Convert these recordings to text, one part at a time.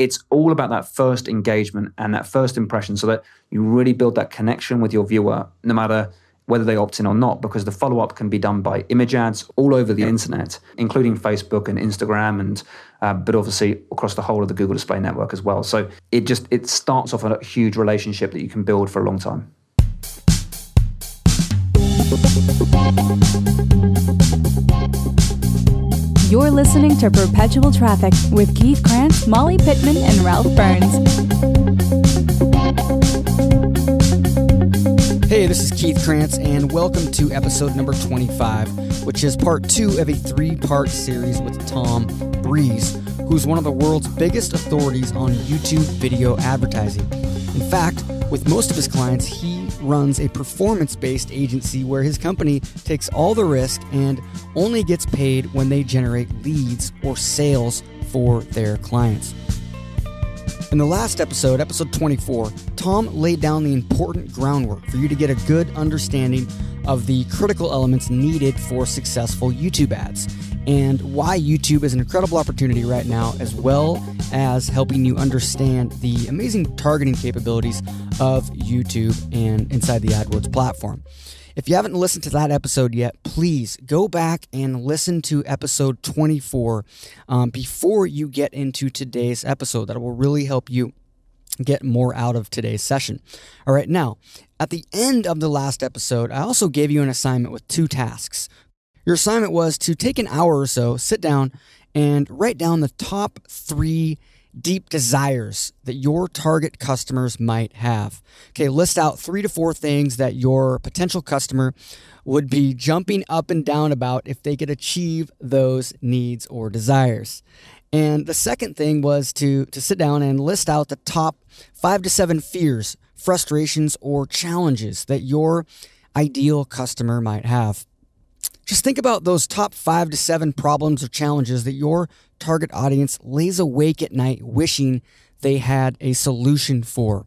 it's all about that first engagement and that first impression so that you really build that connection with your viewer, no matter whether they opt in or not, because the follow up can be done by image ads all over the internet, including Facebook and Instagram, and uh, but obviously across the whole of the Google Display Network as well. So it just it starts off a huge relationship that you can build for a long time. You're listening to Perpetual Traffic with Keith Krantz, Molly Pittman, and Ralph Burns. Hey, this is Keith Krantz, and welcome to episode number 25, which is part two of a three part series with Tom Breeze, who's one of the world's biggest authorities on YouTube video advertising. In fact, with most of his clients, he runs a performance based agency where his company takes all the risk and only gets paid when they generate leads or sales for their clients. In the last episode, episode 24, Tom laid down the important groundwork for you to get a good understanding of the critical elements needed for successful YouTube ads and why YouTube is an incredible opportunity right now, as well as helping you understand the amazing targeting capabilities of YouTube and inside the AdWords platform. If you haven't listened to that episode yet, please go back and listen to episode 24 um, before you get into today's episode. That will really help you get more out of today's session. All right, now, at the end of the last episode, I also gave you an assignment with two tasks. Your assignment was to take an hour or so, sit down, and write down the top three deep desires that your target customers might have. Okay, list out three to four things that your potential customer would be jumping up and down about if they could achieve those needs or desires. And the second thing was to, to sit down and list out the top five to seven fears, frustrations, or challenges that your ideal customer might have. Just think about those top five to seven problems or challenges that your target audience lays awake at night wishing they had a solution for.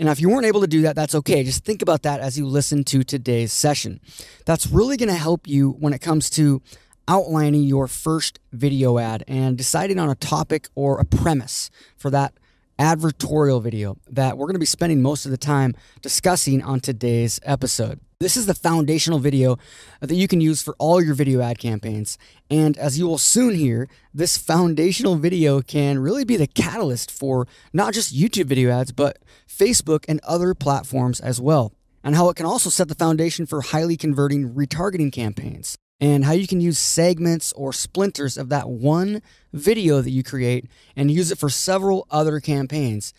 And if you weren't able to do that, that's okay. Just think about that as you listen to today's session. That's really going to help you when it comes to outlining your first video ad and deciding on a topic or a premise for that advertorial video that we're going to be spending most of the time discussing on today's episode. This is the foundational video that you can use for all your video ad campaigns. And as you will soon hear, this foundational video can really be the catalyst for not just YouTube video ads, but Facebook and other platforms as well. And how it can also set the foundation for highly converting retargeting campaigns. And how you can use segments or splinters of that one video that you create and use it for several other campaigns.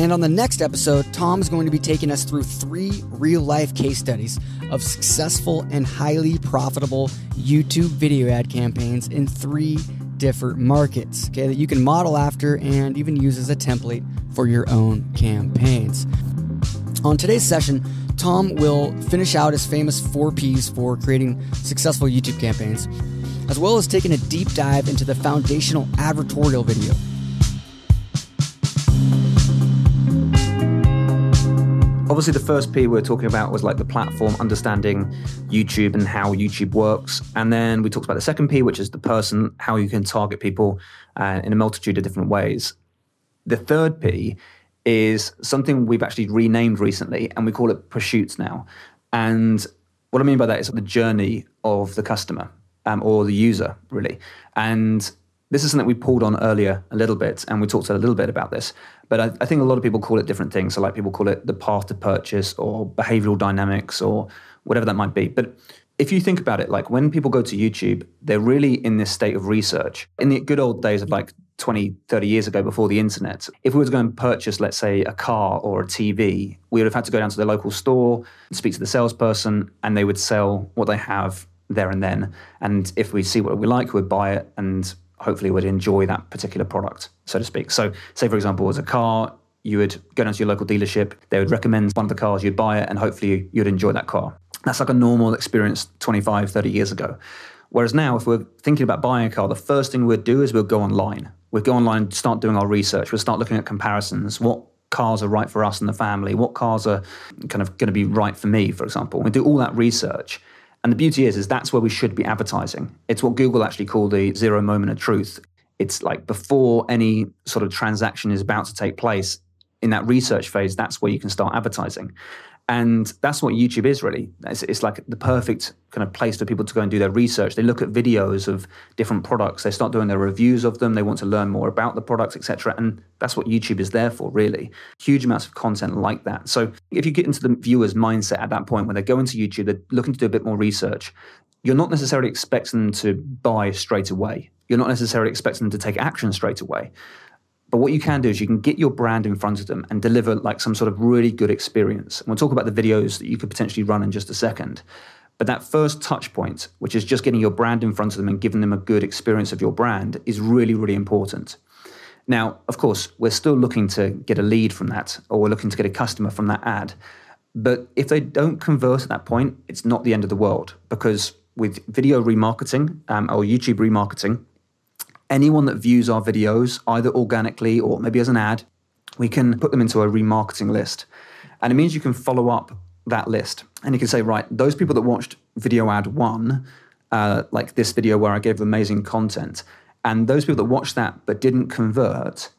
And on the next episode, Tom is going to be taking us through three real life case studies of successful and highly profitable YouTube video ad campaigns in three different markets okay, that you can model after and even use as a template for your own campaigns. On today's session, Tom will finish out his famous four P's for creating successful YouTube campaigns, as well as taking a deep dive into the foundational advertorial video Obviously, the first P we were talking about was like the platform, understanding YouTube and how YouTube works. And then we talked about the second P, which is the person, how you can target people uh, in a multitude of different ways. The third P is something we've actually renamed recently, and we call it pursuits now. And what I mean by that is the journey of the customer um, or the user, really. And this is something we pulled on earlier a little bit, and we talked a little bit about this. But I, I, think a lot of people call it different things. So, like, people call it the path to purchase or behavioral dynamics or whatever that might be. But if you think about it, like when people go to YouTube, they're really in this state of research. In the good old days of like 20, 30 years ago before the internet, if we were to go and purchase, let's say, a car or a TV, we would have had to go down to the local store, speak to the salesperson, and they would sell what they have there and then. And if we see what we like, we'd buy it and hopefully would enjoy that particular product, so to speak. So, say for example, as a car, you would go down to your local dealership, they would recommend one of the cars, you'd buy it, and hopefully you'd enjoy that car. That's like a normal experience 25, 30 years ago. Whereas now, if we're thinking about buying a car, the first thing we'd do is we'll go online. we would go online, start doing our research, we'll start looking at comparisons. What cars are right for us and the family? What cars are kind of going to be right for me, for example? We do all that research. And the beauty is, is that's where we should be advertising. It's what Google actually call the zero moment of truth. It's like before any sort of transaction is about to take place in that research phase, that's where you can start advertising. And that's what YouTube is really. It's, it's, like the perfect kind of place for people to go and do their research. They look at videos of different products. They start doing their reviews of them. They want to learn more about the products, etc. And that's what YouTube is there for, really. Huge amounts of content like that. So if you get into the viewer's mindset at that point when they go into YouTube, they're looking to do a bit more research. You're not necessarily expecting them to buy straight away. You're not necessarily expecting them to take action straight away. But what you can do is you can get your brand in front of them and deliver like some sort of really good experience. And we'll talk about the videos that you could potentially run in just a second. But that first touch point, which is just getting your brand in front of them and giving them a good experience of your brand, is really, really important. Now, of course, we're still looking to get a lead from that, or we're looking to get a customer from that ad. But if they don't convert at that point, it's not the end of the world because with video remarketing um, or YouTube remarketing, anyone that views our videos, either organically or maybe as an ad, we can put them into a remarketing list. And it means you can follow up that list. And you can say, right, those people that watched video ad one, uh, like this video where I gave amazing content, and those people that watched that but didn't convert,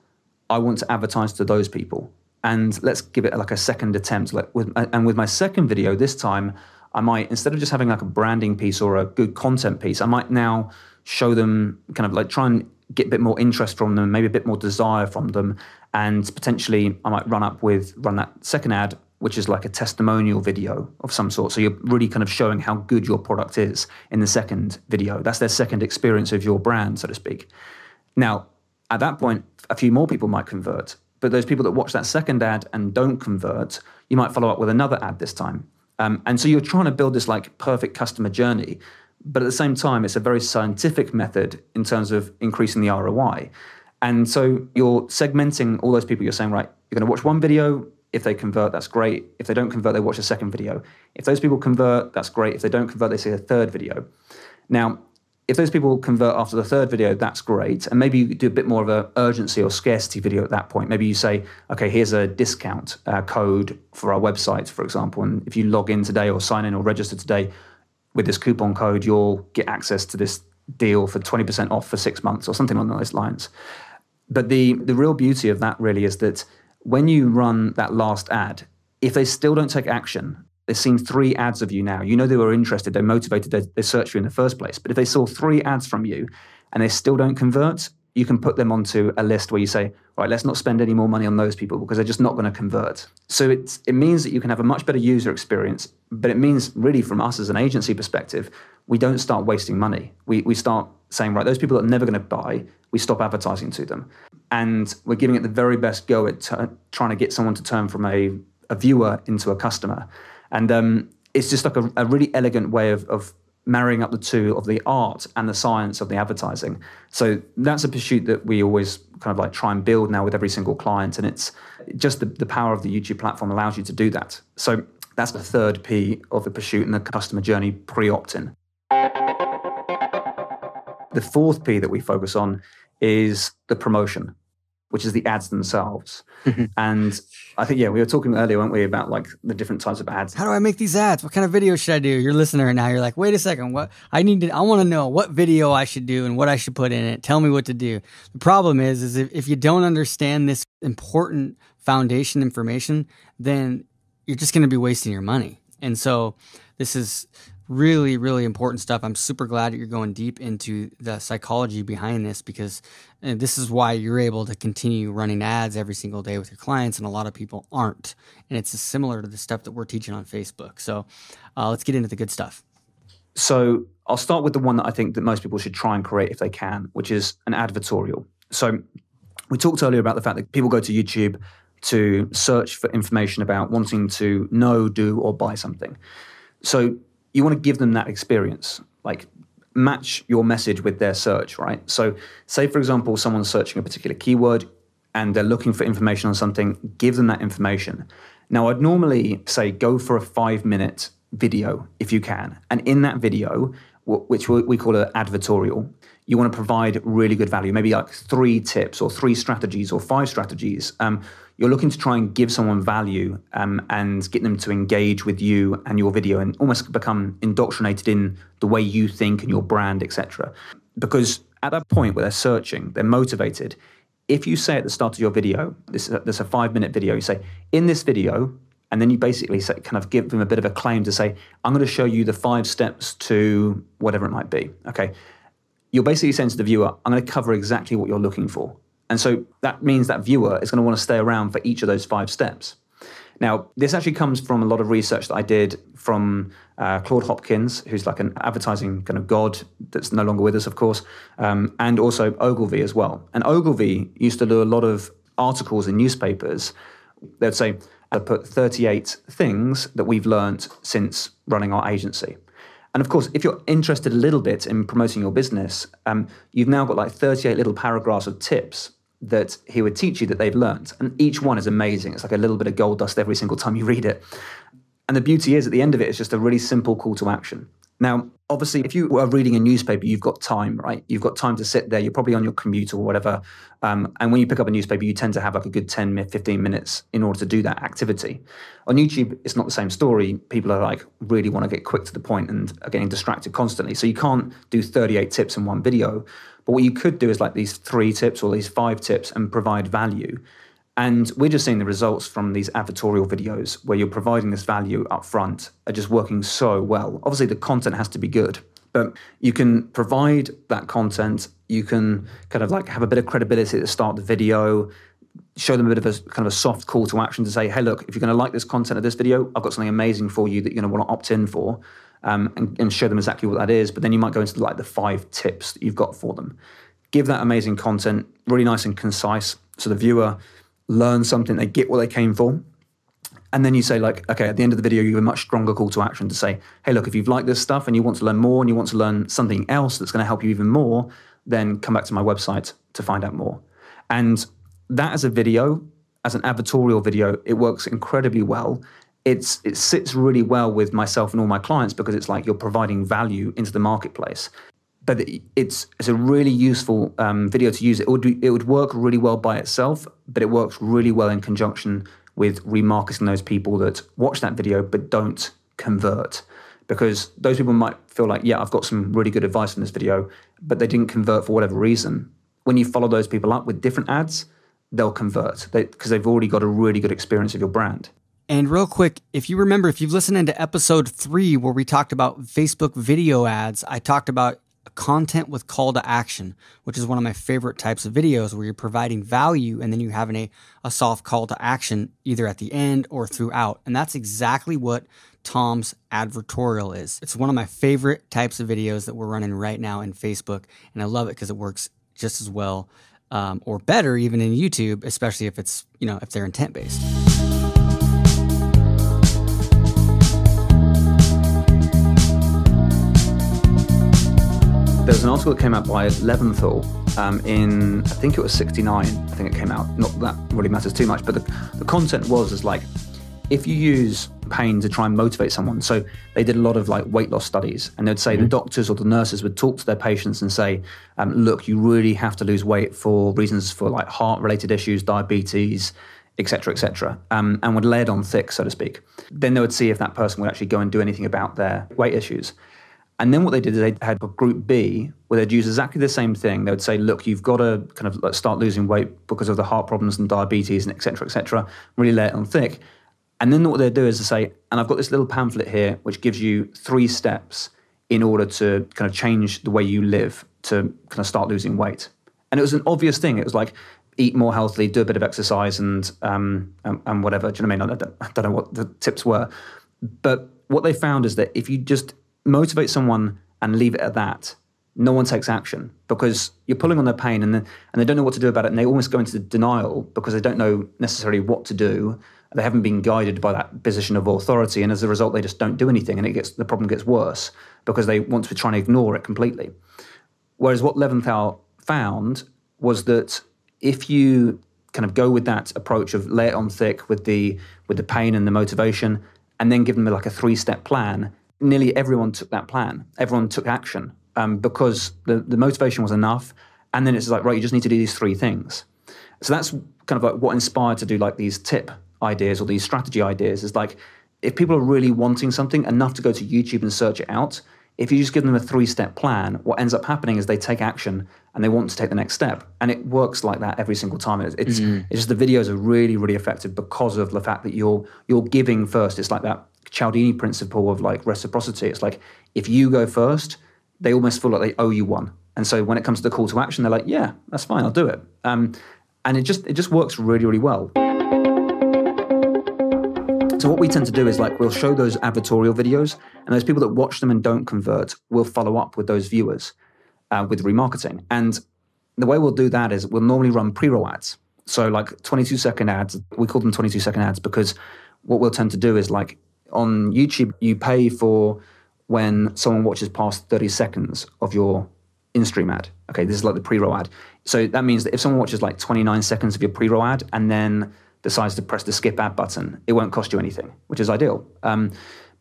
I want to advertise to those people. And let's give it like a second attempt. Like with, and with my second video this time, I might, instead of just having like a branding piece or a good content piece, I might now show them kind of like try and get a bit more interest from them, maybe a bit more desire from them, and potentially I might run up with run that second ad, which is like a testimonial video of some sort. So you're really kind of showing how good your product is in the second video. That's their second experience of your brand, so to speak. Now, at that point, a few more people might convert, but those people that watch that second ad and don't convert, you might follow up with another ad this time. Um, and so you're trying to build this like perfect customer journey but at the same time, it's a very scientific method in terms of increasing the ROI. And so you're segmenting all those people. You're saying, right, you're going to watch one video. If they convert, that's great. If they don't convert, they watch a second video. If those people convert, that's great. If they don't convert, they see a third video. Now, if those people convert after the third video, that's great. And maybe you do a bit more of an urgency or scarcity video at that point. Maybe you say, okay, here's a discount uh, code for our website, for example. And if you log in today or sign in or register today, with this coupon code, you'll get access to this deal for 20% off for six months or something along those lines. But the, the real beauty of that really is that when you run that last ad, if they still don't take action, they've seen three ads of you now. You know they were interested, they're motivated, they, they searched you in the first place. But if they saw three ads from you and they still don't convert, you can put them onto a list where you say, right, let's not spend any more money on those people because they're just not going to convert. So it, it means that you can have a much better user experience but it means, really, from us as an agency perspective, we don't start wasting money. We, we start saying, right, those people that are never going to buy, we stop advertising to them. And we're giving it the very best go at t- trying to get someone to turn from a, a viewer into a customer. And um, it's just like a, a really elegant way of, of marrying up the two of the art and the science of the advertising. So that's a pursuit that we always kind of like try and build now with every single client. And it's just the, the power of the YouTube platform allows you to do that. So that's the third P of the pursuit and the customer journey pre in. The fourth P that we focus on is the promotion, which is the ads themselves. Mm-hmm. and I think, yeah, we were talking earlier, weren't we, about like the different types of ads. How do I make these ads? What kind of video should I do? You're listening right now. You're like, wait a second, what I need to I want to know what video I should do and what I should put in it. Tell me what to do. The problem is, is if, if you don't understand this important foundation information, then you're just going to be wasting your money. And so this is really, really important stuff. I'm super glad that you're going deep into the psychology behind this because this is why you're able to continue running ads every single day with your clients, and a lot of people aren't. And it's similar to the stuff that we're teaching on Facebook. So uh, let's get into the good stuff. So I'll start with the one that I think that most people should try and create if they can, which is an advertorial. So we talked earlier about the fact that people go to YouTube to search for information about wanting to know, do, or buy something. So you want to give them that experience, like match your message with their search, right? So, say for example, someone's searching a particular keyword and they're looking for information on something, give them that information. Now, I'd normally say go for a five minute video if you can. And in that video, which we call an advertorial, you want to provide really good value, maybe like three tips or three strategies or five strategies. Um, you're looking to try and give someone value um, and get them to engage with you and your video and almost become indoctrinated in the way you think and your brand, etc. Because at that point where they're searching, they're motivated. If you say at the start of your video, this is uh, a, this is a five minute video, you say, in this video, and then you basically say, kind of give them a bit of a claim to say, I'm going to show you the five steps to whatever it might be. Okay. You're basically saying to the viewer, I'm going to cover exactly what you're looking for. And so that means that viewer is going to want to stay around for each of those five steps. Now, this actually comes from a lot of research that I did from uh, Claude Hopkins, who's like an advertising kind of god that's no longer with us, of course, um, and also Ogilvy as well. And Ogilvy used to do a lot of articles in newspapers. They'd say, I put 38 things that we've learned since running our agency. And of course, if you're interested a little bit in promoting your business, um, you've now got like 38 little paragraphs of tips that he would teach you that they've learned. And each one is amazing. It's like a little bit of gold dust every single time you read it. And the beauty is, at the end of it, it's just a really simple call to action. Now, obviously, if you are reading a newspaper, you've got time, right? You've got time to sit there. You're probably on your commute or whatever. Um, and when you pick up a newspaper, you tend to have like a good 10, 15 minutes in order to do that activity. On YouTube, it's not the same story. People are like, really want to get quick to the point and are getting distracted constantly. So you can't do 38 tips in one video. But what you could do is like these three tips or these five tips and provide value. And we're just seeing the results from these advertorial videos where you're providing this value up front are just working so well. Obviously, the content has to be good, but you can provide that content. You can kind of like have a bit of credibility at the start of the video, show them a bit of a kind of a soft call to action to say, hey, look, if you're going to like this content of this video, I've got something amazing for you that you're going to want to opt in for. Um, and, and show them exactly what that is. But then you might go into like the five tips that you've got for them. Give that amazing content, really nice and concise. So the viewer learn something, they get what they came for. And then you say, like, okay, at the end of the video, you have a much stronger call to action to say, hey, look, if you've liked this stuff and you want to learn more and you want to learn something else that's going to help you even more, then come back to my website to find out more. And that as a video, as an advertorial video, it works incredibly well. It's it sits really well with myself and all my clients because it's like you're providing value into the marketplace but it's it's a really useful um, video to use. It would it would work really well by itself, but it works really well in conjunction with remarketing those people that watch that video but don't convert, because those people might feel like, yeah, I've got some really good advice in this video, but they didn't convert for whatever reason. When you follow those people up with different ads, they'll convert because they, they've already got a really good experience of your brand. And real quick, if you remember, if you've listened into episode three where we talked about Facebook video ads, I talked about content with call to action, which is one of my favorite types of videos where you're providing value and then you have a, a soft call to action either at the end or throughout. And that's exactly what Tom's advertorial is. It's one of my favorite types of videos that we're running right now in Facebook. And I love it because it works just as well um, or better even in YouTube, especially if it's, you know, if they're intent based. There was an article that came out by Leventhal um, in, I think it was 69, I think it came out. Not that really matters too much, but the, the content was is like, if you use pain to try and motivate someone. So they did a lot of like weight loss studies, and they'd say mm-hmm. the doctors or the nurses would talk to their patients and say, um, "Look, you really have to lose weight for reasons for like heart-related issues, diabetes." Etc., etc., um, and would lay it on thick, so to speak. Then they would see if that person would actually go and do anything about their weight issues. And then what they did is they had group B, where they'd use exactly the same thing. They would say, look, you've got to kind of start losing weight because of the heart problems and diabetes and et cetera, et cetera, really lay it on thick. And then what they'd do is they say, and I've got this little pamphlet here, which gives you three steps in order to kind of change the way you live to kind of start losing weight. And it was an obvious thing. It was like, eat more healthily, do a bit of exercise and, um, and, and, whatever. Do you know what I mean? I don't, I don't know what the tips were. But what they found is that if you just motivate someone and leave it at that, no one takes action because you're pulling on their pain and, the, and they don't know what to do about it. And they almost go into denial because they don't know necessarily what to do. They haven't been guided by that position of authority. And as a result, they just don't do anything. And it gets the problem gets worse because they want to be trying to ignore it completely. Whereas what Leventhal found was that if you kind of go with that approach of lay it on thick with the with the pain and the motivation, and then give them like a three step plan, nearly everyone took that plan. Everyone took action um, because the, the motivation was enough. And then it's like, right, you just need to do these three things. So that's kind of like what inspired to do like these tip ideas or these strategy ideas is like if people are really wanting something enough to go to YouTube and search it out, if you just give them a three step plan, what ends up happening is they take action and they want to take the next step. And it works like that every single time. It's, mm. it's just the videos are really, really effective because of the fact that you're, you're giving first. It's like that Cialdini principle of like reciprocity. It's like if you go first, they almost feel like they owe you one. And so when it comes to the call to action, they're like, yeah, that's fine, I'll do it. Um, and it just it just works really really well. So what we tend to do is like we'll show those advertorial videos, and those people that watch them and don't convert, we'll follow up with those viewers uh, with remarketing. And the way we'll do that is we'll normally run pre-roll ads. So like 22 second ads, we call them 22 second ads because what we'll tend to do is like on YouTube, you pay for when someone watches past 30 seconds of your in stream ad. Okay, this is like the pre roll ad. So that means that if someone watches like 29 seconds of your pre roll ad and then decides to press the skip ad button, it won't cost you anything, which is ideal. Um,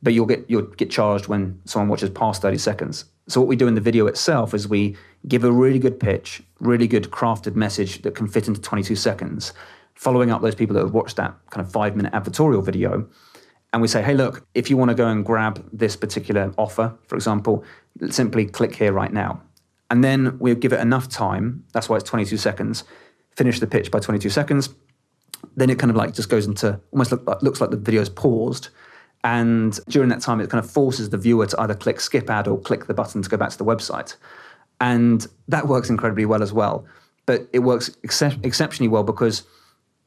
but you'll get you'll get charged when someone watches past 30 seconds. So what we do in the video itself is we give a really good pitch, really good crafted message that can fit into 22 seconds, following up those people that have watched that kind of five minute advertorial video and we say, hey, look, if you want to go and grab this particular offer, for example, simply click here right now. And then we give it enough time. That's why it's 22 seconds. Finish the pitch by 22 seconds. Then it kind of like just goes into almost look like, looks like the video is paused. And during that time, it kind of forces the viewer to either click skip ad or click the button to go back to the website. And that works incredibly well as well. But it works ex- exceptionally well because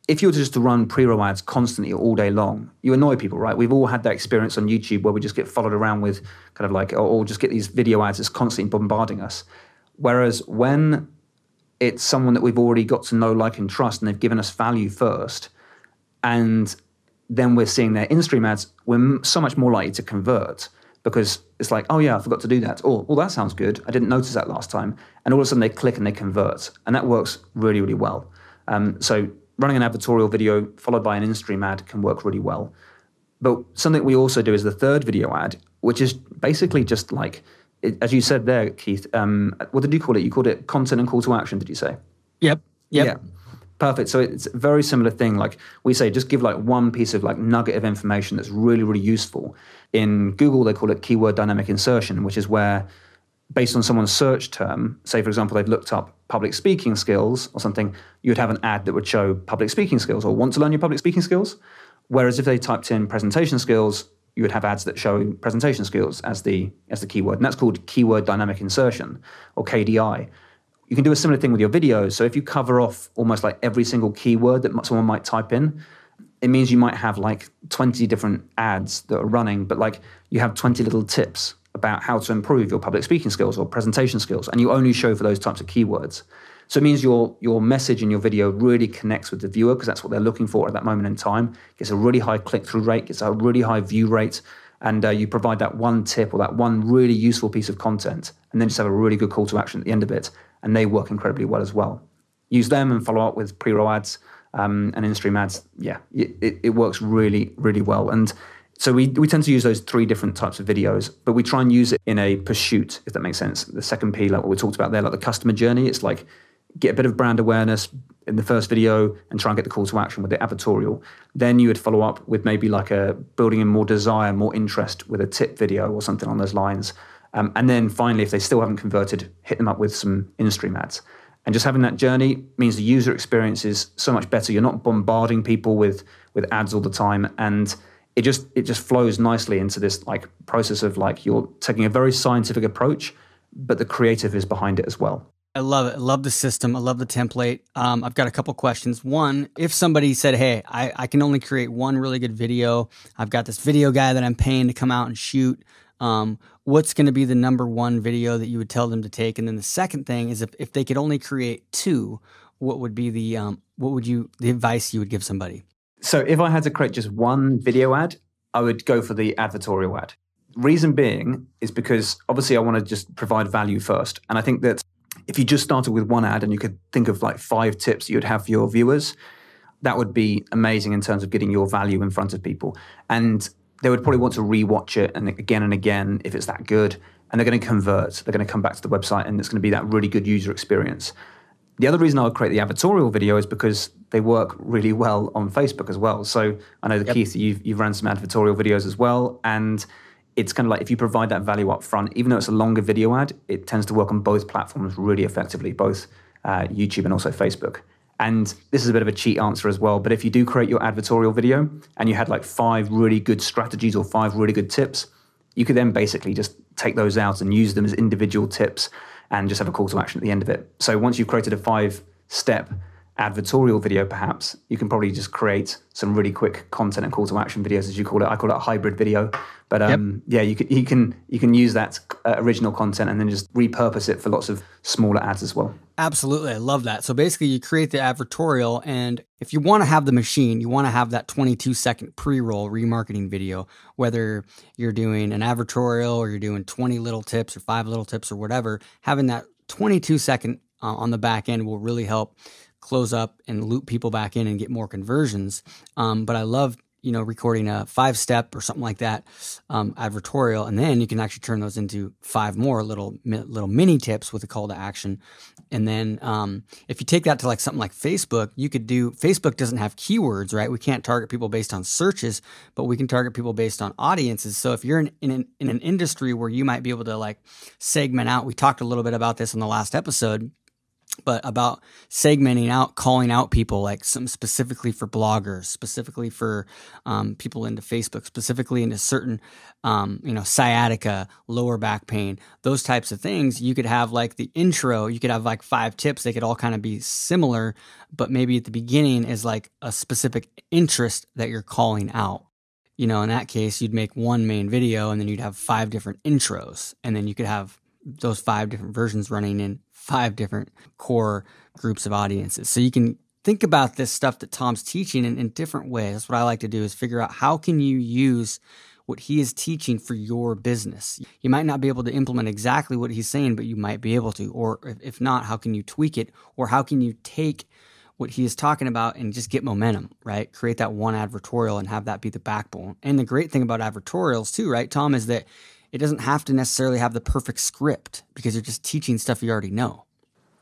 if you were to just run pre-roll ads constantly all day long, you annoy people, right? We've all had that experience on YouTube where we just get followed around with kind of like, or, or just get these video ads that's constantly bombarding us. Whereas when it's someone that we've already got to know, like, and trust, and they've given us value first, and then we're seeing their in-stream ads, we're so much more likely to convert because it's like, oh yeah, I forgot to do that, or oh that sounds good, I didn't notice that last time, and all of a sudden they click and they convert, and that works really really well. Um, so running an advertorial video followed by an in-stream ad can work really well. But something we also do is the third video ad, which is basically just like, as you said there, Keith, um, what did you call it? You called it content and call to action, did you say? Yep. yep. Yeah. Perfect. So it's a very similar thing. Like we say, just give like one piece of like nugget of information that's really, really useful. In Google, they call it keyword dynamic insertion, which is where based on someone's search term, say for example, they've looked up public speaking skills or something, you would have an ad that would show public speaking skills or want to learn your public speaking skills. Whereas if they typed in presentation skills, you would have ads that show presentation skills as the as the keyword. And that's called keyword dynamic insertion or KDI. You can do a similar thing with your videos. So if you cover off almost like every single keyword that someone might type in, it means you might have like 20 different ads that are running, but like you have 20 little tips about how to improve your public speaking skills or presentation skills, and you only show for those types of keywords. So it means your your message and your video really connects with the viewer because that's what they're looking for at that moment in time. Gets a really high click through rate, gets a really high view rate, and uh, you provide that one tip or that one really useful piece of content, and then just have a really good call to action at the end of it, and they work incredibly well as well. Use them and follow up with pre-roll ads um, and in-stream ads. Yeah, it, it works really really well and so we, we tend to use those three different types of videos, but we try and use it in a pursuit, if that makes sense. The second P, like what we talked about there, like the customer journey, it's like get a bit of brand awareness in the first video and try and get the call to action with the advertorial. Then you would follow up with maybe like a building in more desire, more interest with a tip video or something on those lines. Um, and then finally, if they still haven't converted, hit them up with some in-stream ads. And just having that journey means the user experience is so much better. You're not bombarding people with with ads all the time and it just it just flows nicely into this like process of like you're taking a very scientific approach, but the creative is behind it as well. I love it. I love the system. I love the template. Um, I've got a couple questions. One, if somebody said, "Hey, I, I can only create one really good video. I've got this video guy that I'm paying to come out and shoot." Um, what's going to be the number one video that you would tell them to take? And then the second thing is, if, if they could only create two, what would be the um, what would you the advice you would give somebody? So if I had to create just one video ad, I would go for the advertorial ad. Reason being is because obviously I want to just provide value first. And I think that if you just started with one ad and you could think of like five tips you'd have for your viewers, that would be amazing in terms of getting your value in front of people. And they would probably want to rewatch it and again and again if it's that good. And they're going to convert. They're going to come back to the website and it's going to be that really good user experience. The other reason I would create the advertorial video is because they work really well on Facebook as well. So I know that yep. Keith, you've, you've ran some advertorial videos as well. And it's kind of like if you provide that value up front, even though it's a longer video ad, it tends to work on both platforms really effectively, both uh, YouTube and also Facebook. And this is a bit of a cheat answer as well, but if you do create your advertorial video and you had like five really good strategies or five really good tips, you could then basically just take those out and use them as individual tips and just have a call to action at the end of it. So once you've created a five step advertorial video, perhaps, you can probably just create some really quick content and call to action videos, as you call it. I call it a hybrid video, but um, yep. yeah, you can you can you can use that uh, original content and then just repurpose it for lots of smaller ads as well. Absolutely, I love that. So basically, you create the advertorial, and if you want to have the machine, you want to have that 22 second pre roll remarketing video, whether you're doing an advertorial or you're doing 20 little tips or five little tips or whatever. Having that 22 second uh, on the back end will really help close up and loop people back in and get more conversions. Um, but I love you know recording a five step or something like that um, advertorial, and then you can actually turn those into five more little little mini tips with a call to action. And then um, if you take that to like something like Facebook, you could do Facebook doesn't have keywords, right? We can't target people based on searches, but we can target people based on audiences. So if you're in in an, in an industry where you might be able to like segment out, we talked a little bit about this in the last episode but about segmenting out, calling out people like some specifically for bloggers, specifically for um, people into Facebook, specifically into certain, um, you know, sciatica, lower back pain, those types of things. You could have like the intro, you could have like five tips. They could all kind of be similar, but maybe at the beginning is like a specific interest that you're calling out you know, in that case, you'd make one main video and then you'd have five different intros. And then you could have those five different versions running in five different core groups of audiences. So you can think about this stuff that Tom's teaching in, in different ways. That's what I like to do is figure out how can you use what he is teaching for your business. You might not be able to implement exactly what he's saying, but you might be able to. Or if not, how can you tweak it? Or how can you take what he is talking about and just get momentum, right? Create that one advertorial and have that be the backbone. And the great thing about advertorials, too, right, Tom, is that it doesn't have to necessarily have the perfect script because you're just teaching stuff you already know.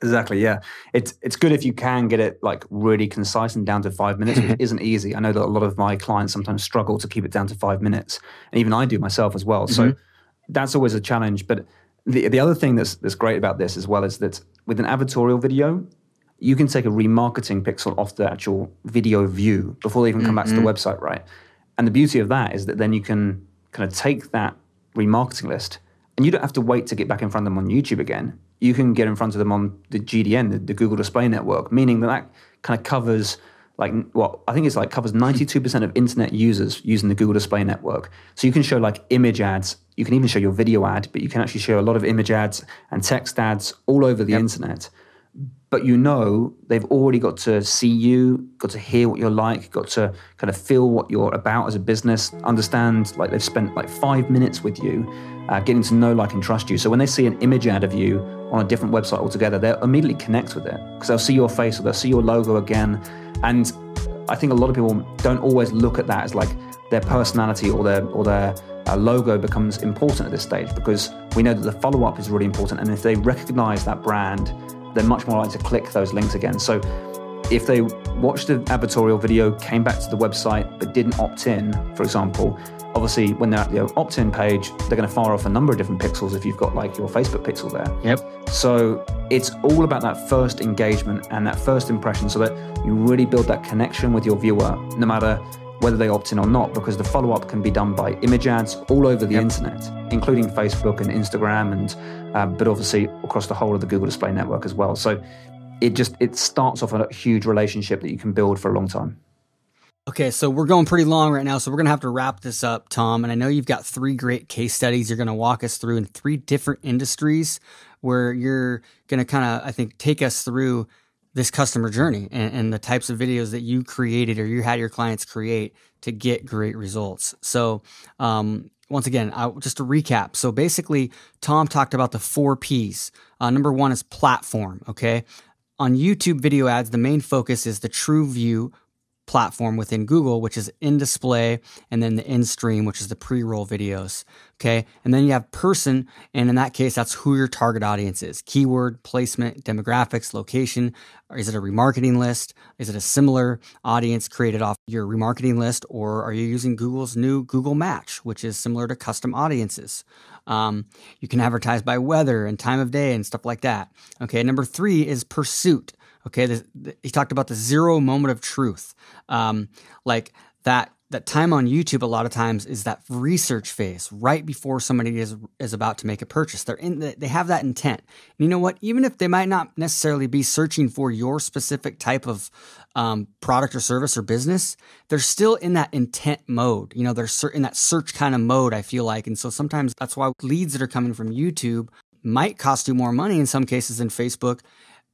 Exactly. Yeah, it's it's good if you can get it like really concise and down to five minutes, which isn't easy. I know that a lot of my clients sometimes struggle to keep it down to five minutes, and even I do myself as well. Mm-hmm. So that's always a challenge. But the the other thing that's that's great about this as well is that with an advertorial video, you can take a remarketing pixel off the actual video view before they even come mm-hmm. back to the mm-hmm. website, right? And the beauty of that is that then you can kind of take that remarketing list. And you don't have to wait to get back in front of them on YouTube again. You can get in front of them on the GDN, the, the Google Display Network, meaning that that kind of covers like well, I think it's like covers 92% of internet users using the Google Display Network. So you can show like image ads, you can even show your video ad, but you can actually show a lot of image ads and text ads all over the yep. internet but you know they've already got to see you, got to hear what you're like, got to kind of feel what you're about as a business, understand like they've spent like five minutes with you, uh, getting to know, like, and trust you. So when they see an image ad of you on a different website altogether, they'll immediately connect with it because they'll see your face or they'll see your logo again. And I think a lot of people don't always look at that as like their personality or their or their a logo becomes important at this stage because we know that the follow up is really important. And if they recognize that brand, they're much more likely to click those links again. So if they watched the advertorial video, came back to the website, but didn't opt in, for example, obviously when they're at the opt in page, they're going to fire off a number of different pixels if you've got like your Facebook pixel there. Yep. So it's all about that first engagement and that first impression so that you really build that connection with your viewer, no matter whether they opt in or not, because the follow up can be done by image ads all over the yep. internet, including Facebook and Instagram, and uh, but obviously across the whole of the Google Display Network as well. So it just it starts off a huge relationship that you can build for a long time. Okay, so we're going pretty long right now, so we're going to have to wrap this up, Tom. And I know you've got three great case studies you're going to walk us through in three different industries where you're going to kind of, I think, take us through this customer journey and, and, the types of videos that you created or you had your clients create to get great results. So, um, once again, I, just to recap. So basically, Tom talked about the four P's. Uh, number one is platform. Okay. On YouTube video ads, the main focus is the true view platform within Google, which is in display, and then the in stream, which is the pre roll videos. Okay. And then you have person. And in that case, that's who your target audience is keyword, placement, demographics, location. Is it a remarketing list? Is it a similar audience created off your remarketing list? Or are you using Google's new Google Match, which is similar to custom audiences? Um, you can advertise by weather and time of day and stuff like that. Okay. Number three is pursuit. Okay, the, the, he talked about the zero moment of truth, um, like that. That time on YouTube a lot of times is that research phase right before somebody is is about to make a purchase. They're in the, they have that intent. And you know what? Even if they might not necessarily be searching for your specific type of um, product or service or business, they're still in that intent mode. You know, they're in that search kind of mode, I feel like. And so sometimes that's why leads that are coming from YouTube might cost you more money in some cases than Facebook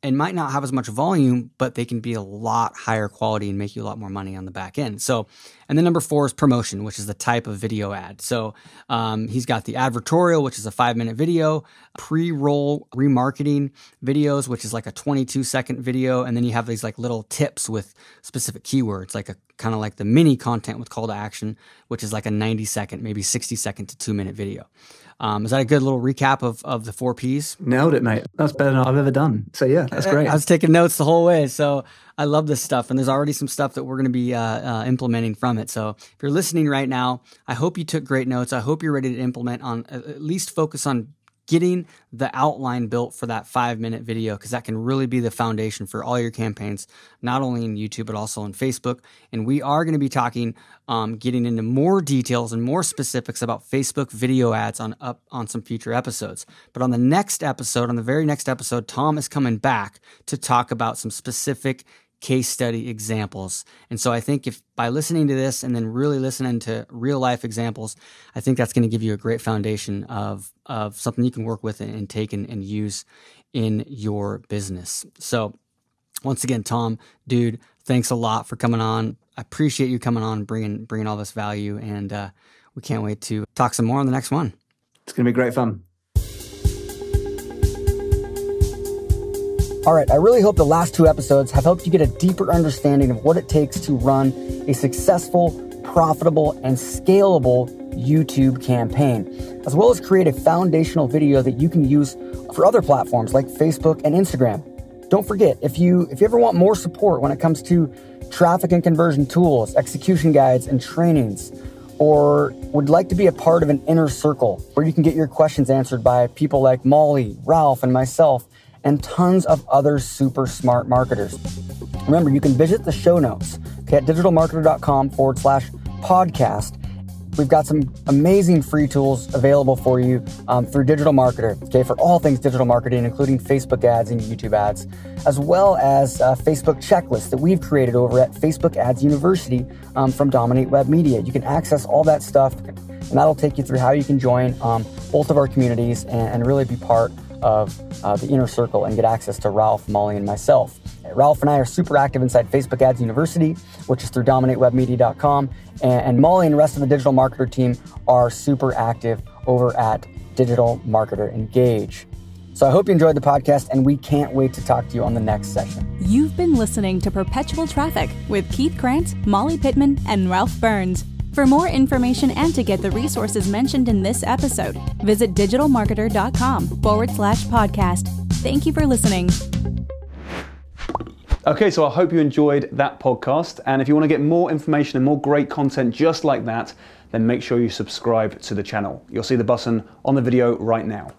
and might not have as much volume, but they can be a lot higher quality and make you a lot more money on the back end. So, and then number four is promotion, which is the type of video ad. So, um, he's got the advertorial, which is a five minute video, pre roll remarketing videos, which is like a 22 second video. And then you have these like little tips with specific keywords, like a kind of like the mini content with call to action, which is like a 90 second, maybe 60 second to two minute video. Um, is that a good little recap of, of the four P's? Nailed it, mate. That's better than I've ever done. So, yeah, that's uh, great. I was taking notes the whole way. So, I love this stuff. And there's already some stuff that we're going to be uh, uh, implementing from it. So, if you're listening right now, I hope you took great notes. I hope you're ready to implement on uh, at least focus on getting the outline built for that five minute video because that can really be the foundation for all your campaigns, not only in YouTube, but also in Facebook. And we are going to be talking, um, getting into more details and more specifics about Facebook video ads on up on some future episodes. But on the next episode, on the very next episode, Tom is coming back to talk about some specific case study examples. And so I think if by listening to this and then really listening to real life examples, I think that's going to give you a great foundation of, of something you can work with and, take and, and use in your business. So once again, Tom, dude, thanks a lot for coming on. I appreciate you coming on, bringing, bringing all this value. And uh, we can't wait to talk some more on the next one. It's going to be great fun. All right, I really hope the last two episodes have helped you get a deeper understanding of what it takes to run a successful, profitable, and scalable YouTube campaign, as well as create a foundational video that you can use for other platforms like Facebook and Instagram. Don't forget, if you if you ever want more support when it comes to traffic and conversion tools, execution guides and trainings, or would like to be a part of an inner circle where you can get your questions answered by people like Molly, Ralph, and myself and tons of other super smart marketers. Remember, you can visit the show notes okay, at digitalmarketer.com forward slash podcast. We've got some amazing free tools available for you um, through Digital Marketer, okay, for all things digital marketing, including Facebook ads and YouTube ads, as well as a uh, Facebook checklist that we've created over at Facebook Ads University um, from Dominate Web Media. You can access all that stuff, and that'll take you through how you can join um, both of our communities and, and really be part of uh, the inner circle and get access to Ralph, Molly, and myself. Ralph and I are super active inside Facebook Ads University, which is through dominatewebmedia.com. And, and Molly and the rest of the digital marketer team are super active over at Digital Marketer Engage. So I hope you enjoyed the podcast, and we can't wait to talk to you on the next session. You've been listening to Perpetual Traffic with Keith Grant, Molly Pittman, and Ralph Burns. For more information and to get the resources mentioned in this episode, visit digitalmarketer.com forward slash podcast. Thank you for listening. Okay, so I hope you enjoyed that podcast. And if you want to get more information and more great content just like that, then make sure you subscribe to the channel. You'll see the button on the video right now.